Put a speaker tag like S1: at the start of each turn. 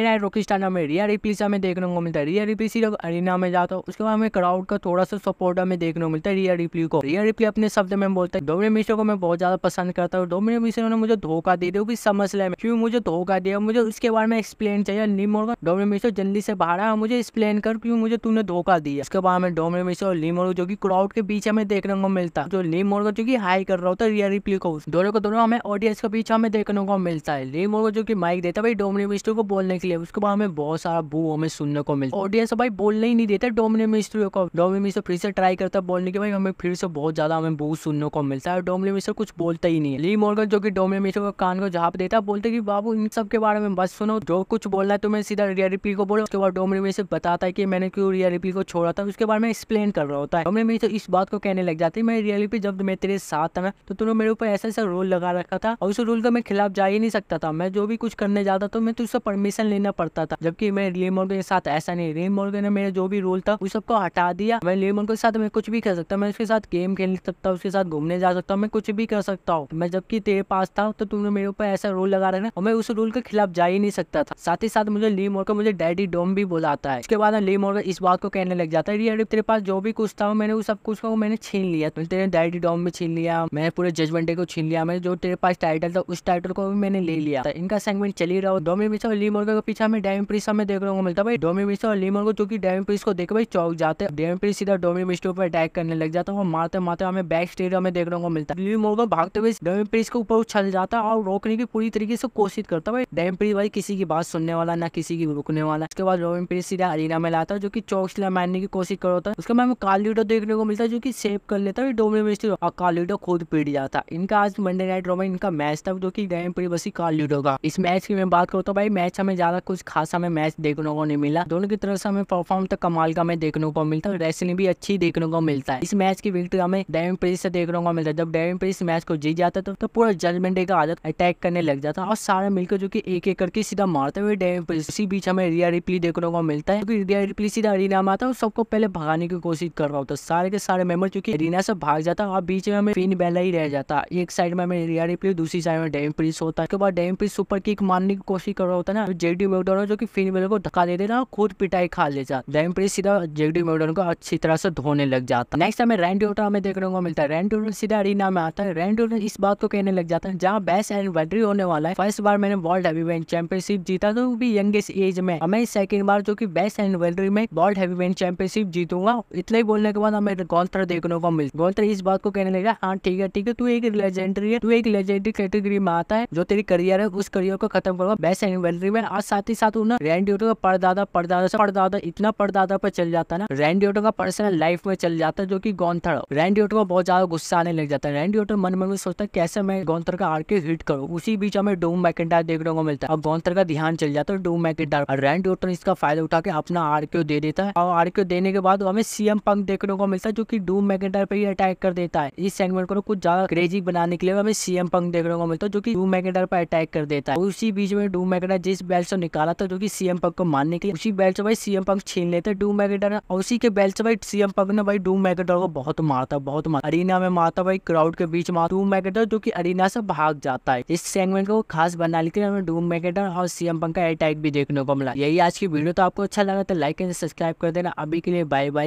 S1: मेरा में रिया रिप्लीस हमें देखने को मिलता है रिया रिप्ली सीधा अरिना में जाता है उसके बाद हमें क्राउड का थोड़ा सा सपोर्ट हमें देखने को मिलता है रिया रिप्ली को रिया रिप्ली अपने शब्द में बोलता है डोमिनिक मिश्र को मैं बहुत ज्यादा पसंद करता हूँ डोमिनिक मिश्रो ने मुझे धोखा दे दिया समझ लिया क्यों मुझे धोखा दिया मुझे उसके बारे में एक्सप्लेन चाहिए ली मोर्गन डोमिनिक मिश्रा जल्दी से बाहर आया मुझे एक्सप्लेन कर क्यों मुझे तुमने धोखा दिया उसके बाद हमें डोमिन मिश्र और ली मोर्गन जो की क्राउड के बीच हमें देखने को मिलता है जो ली मोर्गन जो की हाई कर रहा होता है रिया रिप्ली को दोनों को दोनों हमें ऑडियंस के बीच हमें देखने को मिलता है ली मोर्गन जो की माइक देता है भाई डोमिनिक मिश्रा को बोलने के इसलिए उसके बाद में बहुत सारा बू हमें सुनने को मिलता है ऑडियंस तो भाई बोलने ही नहीं देता डोमिने मिस्त्रियों को डोमिने मिस्टर फिर से ट्राई करता है बोलने के भाई हमें फिर से बहुत ज्यादा हमें बू सुनने को मिलता है और डोमिने मिस्टर कुछ बोलता ही नहीं है ली मोर्गन जो की डोमिने मिस्टर को कान को झाप देता है बोलते कि बाबू इन सब के बारे में बस सुनो जो कुछ बोलना है तुम्हें सीधा रिया रिपी को बोलो उसके बाद डोमिने मिस्टर बताता है की मैंने क्यों रिया रिपी को छोड़ा था उसके बारे में एक्सप्लेन कर रहा होता है डोमिने मिस्टर इस बात को कहने लग जाती है मैं रिया रिपी जब मैं तेरे साथ था तो तुमने मेरे ऊपर ऐसा ऐसा रोल लगा रखा था और उस रोल का मैं खिलाफ जा ही नहीं सकता था मैं जो भी कुछ करने जाता तो मैं तुझसे परमिशन लेना पड़ता था जबकि मैं रे मॉर्गन के साथ ऐसा नहीं रे मॉर्गन ने मेरा जो भी रोल था उस सबको हटा दिया मैं रे मॉर्गन के साथ मैं कुछ भी कर सकता मैं उसके साथ गेम खेल सकता उसके साथ घूमने जा सकता मैं कुछ भी कर सकता हूँ मैं जबकि तेरे पास था तो तुमने मेरे ऊपर ऐसा रोल लगा रखा और मैं उस रोल के खिलाफ जा ही नहीं सकता था साथ ही साथ मुझे ली मोर्गन मुझे डैडी डोम भी बुलाता है उसके बाद ली मोर्गन इस बात को कहने लग जाता है तेरे पास जो भी कुछ था मैंने सब कुछ को मैंने छीन लिया तो तेरे डैडी डॉम भी छीन लिया मैंने पूरे जजमेंट डे को छीन लिया मैं जो तेरे पास टाइटल था उस टाइटल को भी मैंने ले लिया तो इनका सेगमेंट चली ही रहा डोमी मिचो ली मोर्गन को पीछे हमें डेविन प्रीस हमें देखने को मिलता है भाई डोमी मिस्टर और लीमन को जो की डेविन प्रीस को देखे भाई चौक जाते हैं डेमी प्रीस सीधा डोमी मिस्टर पर अटैक करने लग जाता है और मारते मारते हमें बैक स्टेज हमें देखने को मिलता है भागते हुए डेविन प्रीस के ऊपर छल जाता है और रोकने की पूरी तरीके से कोशिश करता है भाई डेविन भाई किसी की बात सुनने वाला ना किसी की रुकने वाला उसके बाद रोविन प्रीस सीधा अरीना में लाता है जो की चौक सिला मारने की कोशिश कर होता है उसके बाद हमें देखने को मिलता है जो की सेव कर लेता है डोमी मिस्टर और कालीडो खुद पीट जाता है इनका आज मंडे नाइट रोमन इनका मैच था जो की डेविन प्रीस बसी कालीडो का इस मैच की मैं बात करता हूँ तो भाई मैच हमें ज्यादा ज़्यादा कुछ खास हमें मैच देखने को नहीं मिला दोनों की तरफ से हमें परफॉर्म तो कमाल का हमें देखने को मिलता है रेसलिंग भी अच्छी देखने को मिलता है इस मैच की विक्ट्री हमें डेविन प्रेस से देखने को मिलता है जब डेविन प्रेस मैच को जीत जाता तो, तो पूरा जजमेंट का आदत अटैक करने लग जाता और सारे मिलकर जो की एक एक करके सीधा मारते हुए डेविन प्रेस इसी बीच हमें रिया रिप्ली देखने को मिलता है क्योंकि रिया रिप्ली सीधा अरीना में आता है सबको पहले भगाने की कोशिश कर रहा होता है सारे के सारे मेंबर चूंकि अरीना से भाग जाता और बीच में हमें फिन बैला ही रह जाता एक साइड में हमें रिया रिप्ली दूसरी साइड में डेविन प्रिस होता है उसके बाद डेविन प्रिस सुपर किक मारने की कोशिश कर रहा होता है ना जेडी जेगडी मेकडोन जो कि फीमेल को धक्का दे देता है खुद पिटाई खा ले डेम सीधा जेगडी मेकडोन को अच्छी तरह से धोने लग जाता नेक्स्ट हमें ओटा हमें देखने को मिलता है रेंटोटन सीधा अरीना में आता है रेंटोटन इस बात को कहने लग जाता है जहाँ बेस्ट एंड एनिवर्सरी होने वाला है फर्स्ट बार मैंने वर्ल्ड हैवीवेट चैंपियनशिप जीता तो भी यंगेस्ट एज में हमें सेकंड बार जो कि बेस्ट एंड एनिवर्सरी में वर्ल्ड हैवीवेट चैंपियनशिप जीतूंगा इतना ही बोलने के बाद हमें गोल्थर देखने को मिलता गोल्थर इस बात को कहने लगा हाँ ठीक है ठीक है तू एक लेजेंडरी है तू एक लेजेंडरी कैटेगरी में आता है जो तेरी करियर है उस करियर को खत्म करूंगा बेस्ट एंड एनिवर्सरी में आज साथ ही साथ ना ड्यूटो का परदादा परदादा से परदादा इतना परदादा पर चल जाता ना रैंड ड्यूटो का पर्सनल लाइफ में चल जाता है जो की गौंथर रैंड ड्यूटो को बहुत ज्यादा गुस्सा आने लग जाता है रैंड ड्यूटो मन मन में सोचता है कैसे मैं गौंथर का आर हिट करूँ उसी बीच हमें डोम मैकेटायर देखने को मिलता है गौंथर का ध्यान चल जाता है डोम मैकेटायर और ड्यूटो इसका फायदा उठा के अपना आर दे देता है और आर देने के बाद हमें सीएम पंक देखने को मिलता है जो की डूम मैकेटायर पर ही अटैक कर देता है इस सेगमेंट को कुछ ज्यादा क्रेजी बनाने के लिए हमें सीएम पंक देखने को मिलता है जो की डूम मैकेटायर पर अटैक कर देता है उसी बीच में डूम मैकेडा जिस बेल्ट से सौ तो निकाला था जो कि सीएम पंक को मारने के लिए उसी बैल से भाई सीएम पंक छीन लेते डूम मैगेडर और उसी के बैट से भाई सीएम पंक ने भाई डूम मैगेडर को बहुत मारता बहुत मार अरीना में मारता भाई क्राउड के बीच मार डूम मैगेडर जो की अरीना से भाग जाता है इस सेगमेंट को खास बना लेकर हमें डूम मैगेडर और सीएम पंक का अटैक भी देखने को मिला यही आज की वीडियो तो आपको अच्छा लगा तो लाइक एंड सब्सक्राइब कर देना अभी के लिए बाय बाय